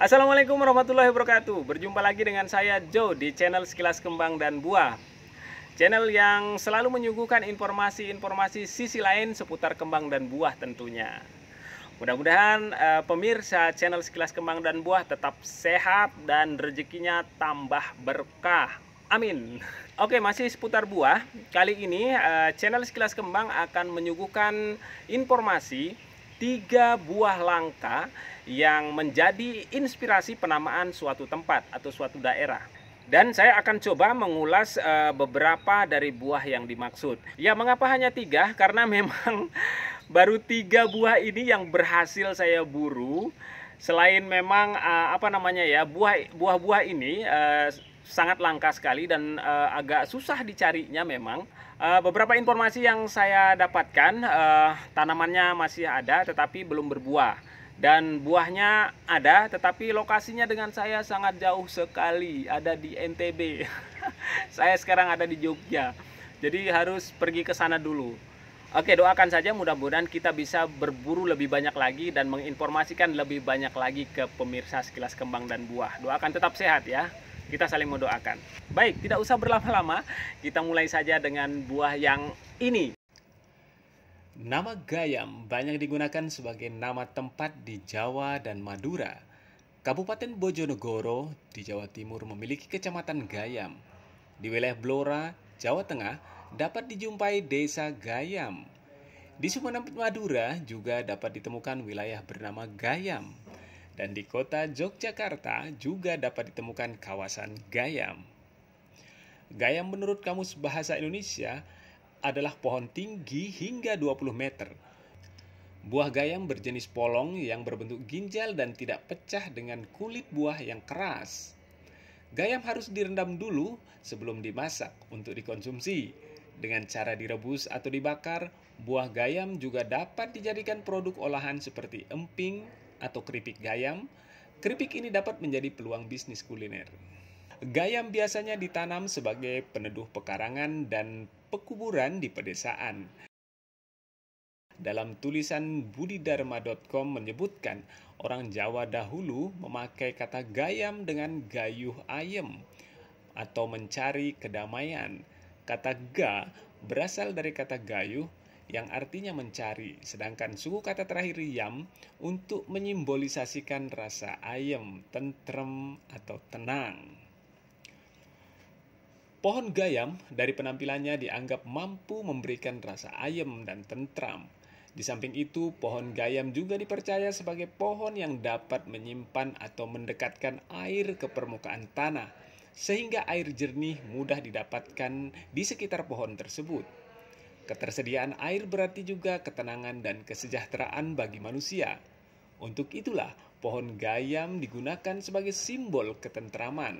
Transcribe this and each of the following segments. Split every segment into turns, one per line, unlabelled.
Assalamualaikum warahmatullahi wabarakatuh Berjumpa lagi dengan saya Joe di channel Sekilas Kembang dan Buah Channel yang selalu menyuguhkan informasi-informasi sisi lain seputar kembang dan buah tentunya Mudah-mudahan eh, pemirsa channel Sekilas Kembang dan Buah tetap sehat dan rezekinya tambah berkah Amin. Oke, masih seputar buah. Kali ini eh, channel Sekilas Kembang akan menyuguhkan informasi tiga buah langka yang menjadi inspirasi penamaan suatu tempat atau suatu daerah. Dan saya akan coba mengulas eh, beberapa dari buah yang dimaksud. Ya, mengapa hanya tiga? Karena memang baru tiga buah ini yang berhasil saya buru. Selain memang eh, apa namanya ya buah buah ini eh, sangat langka sekali dan agak susah dicarinya memang. Eh, beberapa informasi yang saya dapatkan, uh, tanamannya masih ada tetapi belum berbuah. Dan buahnya ada tetapi lokasinya dengan saya sangat jauh sekali, ada di NTB. saya sekarang ada di Jogja. Jadi harus pergi ke sana dulu. Oke, doakan saja mudah-mudahan kita bisa berburu lebih banyak lagi dan menginformasikan lebih banyak lagi ke pemirsa sekilas kembang dan buah. Doakan tetap sehat ya kita saling mendoakan. Baik, tidak usah berlama-lama, kita mulai saja dengan buah yang ini. Nama gayam banyak digunakan sebagai nama tempat di Jawa dan Madura. Kabupaten Bojonegoro di Jawa Timur memiliki kecamatan Gayam. Di wilayah Blora, Jawa Tengah, dapat dijumpai desa Gayam. Di Sumeneb, Madura juga dapat ditemukan wilayah bernama Gayam. Dan di kota Yogyakarta juga dapat ditemukan kawasan gayam. Gayam menurut Kamus Bahasa Indonesia adalah pohon tinggi hingga 20 meter. Buah gayam berjenis polong yang berbentuk ginjal dan tidak pecah dengan kulit buah yang keras. Gayam harus direndam dulu sebelum dimasak untuk dikonsumsi. Dengan cara direbus atau dibakar, buah gayam juga dapat dijadikan produk olahan seperti emping, atau keripik gayam, keripik ini dapat menjadi peluang bisnis kuliner. Gayam biasanya ditanam sebagai peneduh pekarangan dan pekuburan di pedesaan. Dalam tulisan budidharma.com menyebutkan, orang Jawa dahulu memakai kata gayam dengan gayuh ayem atau mencari kedamaian. Kata ga berasal dari kata gayuh yang artinya mencari, sedangkan suku kata terakhir yam untuk menyimbolisasikan rasa ayam, tentrem, atau tenang. Pohon gayam dari penampilannya dianggap mampu memberikan rasa ayam dan tentram. Di samping itu, pohon gayam juga dipercaya sebagai pohon yang dapat menyimpan atau mendekatkan air ke permukaan tanah, sehingga air jernih mudah didapatkan di sekitar pohon tersebut. Ketersediaan air berarti juga ketenangan dan kesejahteraan bagi manusia. Untuk itulah, pohon gayam digunakan sebagai simbol ketentraman.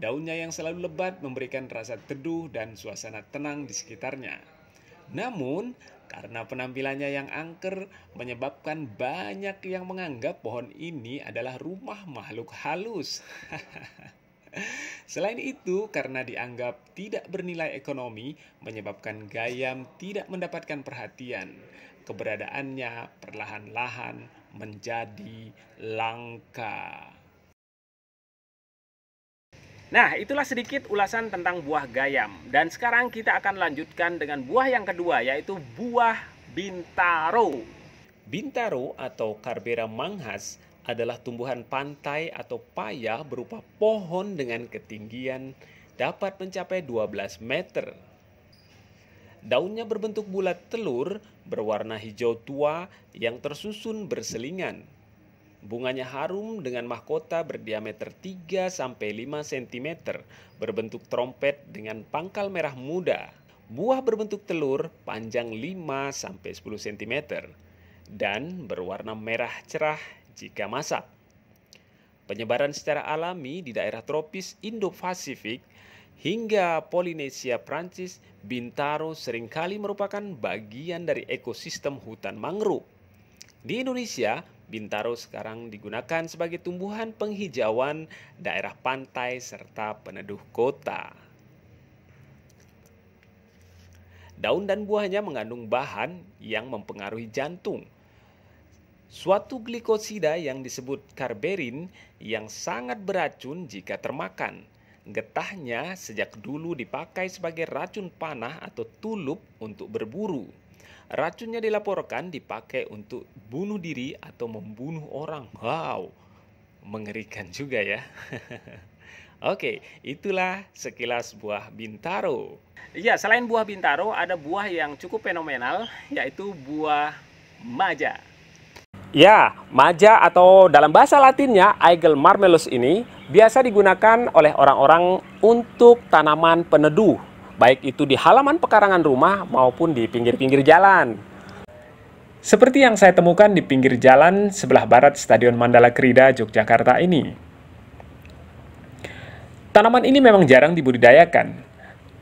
Daunnya yang selalu lebat memberikan rasa teduh dan suasana tenang di sekitarnya. Namun, karena penampilannya yang angker menyebabkan banyak yang menganggap pohon ini adalah rumah makhluk halus. Selain itu, karena dianggap tidak bernilai ekonomi, menyebabkan gayam tidak mendapatkan perhatian. Keberadaannya perlahan-lahan menjadi langka. Nah, itulah sedikit ulasan tentang buah gayam. Dan sekarang kita akan lanjutkan dengan buah yang kedua, yaitu buah bintaro. Bintaro atau Carbera manghas adalah tumbuhan pantai atau paya berupa pohon dengan ketinggian dapat mencapai 12 meter. Daunnya berbentuk bulat telur berwarna hijau tua yang tersusun berselingan. Bunganya harum dengan mahkota berdiameter 3 sampai 5 cm, berbentuk trompet dengan pangkal merah muda. Buah berbentuk telur panjang 5 sampai 10 cm dan berwarna merah cerah jika masak. Penyebaran secara alami di daerah tropis Indo-Pasifik hingga Polinesia Prancis, Bintaro seringkali merupakan bagian dari ekosistem hutan mangrove. Di Indonesia, Bintaro sekarang digunakan sebagai tumbuhan penghijauan daerah pantai serta peneduh kota. Daun dan buahnya mengandung bahan yang mempengaruhi jantung, suatu glikosida yang disebut karberin yang sangat beracun jika termakan. Getahnya sejak dulu dipakai sebagai racun panah atau tulup untuk berburu. Racunnya dilaporkan dipakai untuk bunuh diri atau membunuh orang. Wow, mengerikan juga ya. Oke, itulah sekilas buah bintaro. Ya, selain buah bintaro ada buah yang cukup fenomenal yaitu buah maja. Ya, maja atau dalam bahasa latinnya Aigel marmelus ini biasa digunakan oleh orang-orang untuk tanaman peneduh, baik itu di halaman pekarangan rumah maupun di pinggir-pinggir jalan. Seperti yang saya temukan di pinggir jalan sebelah barat Stadion Mandala Krida, Yogyakarta ini. Tanaman ini memang jarang dibudidayakan.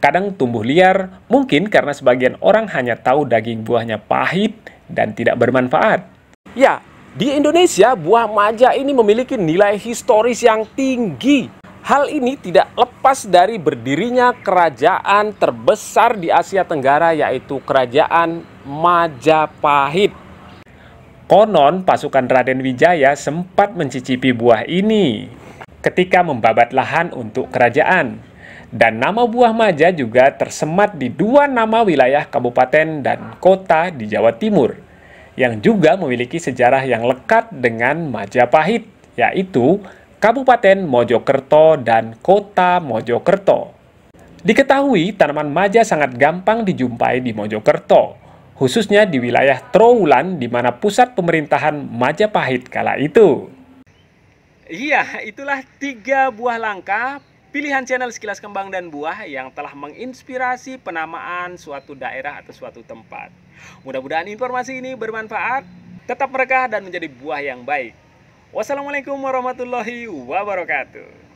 Kadang tumbuh liar, mungkin karena sebagian orang hanya tahu daging buahnya pahit dan tidak bermanfaat. Ya, di Indonesia buah maja ini memiliki nilai historis yang tinggi. Hal ini tidak lepas dari berdirinya kerajaan terbesar di Asia Tenggara yaitu Kerajaan Majapahit. Konon pasukan Raden Wijaya sempat mencicipi buah ini ketika membabat lahan untuk kerajaan. Dan nama buah maja juga tersemat di dua nama wilayah kabupaten dan kota di Jawa Timur, yang juga memiliki sejarah yang lekat dengan Majapahit, yaitu Kabupaten Mojokerto dan Kota Mojokerto. Diketahui tanaman maja sangat gampang dijumpai di Mojokerto, khususnya di wilayah Trowulan di mana pusat pemerintahan Majapahit kala itu. Iya, itulah tiga buah langkah Pilihan channel Sekilas Kembang dan Buah yang telah menginspirasi penamaan suatu daerah atau suatu tempat. Mudah-mudahan informasi ini bermanfaat, tetap merekah dan menjadi buah yang baik. Wassalamualaikum warahmatullahi wabarakatuh.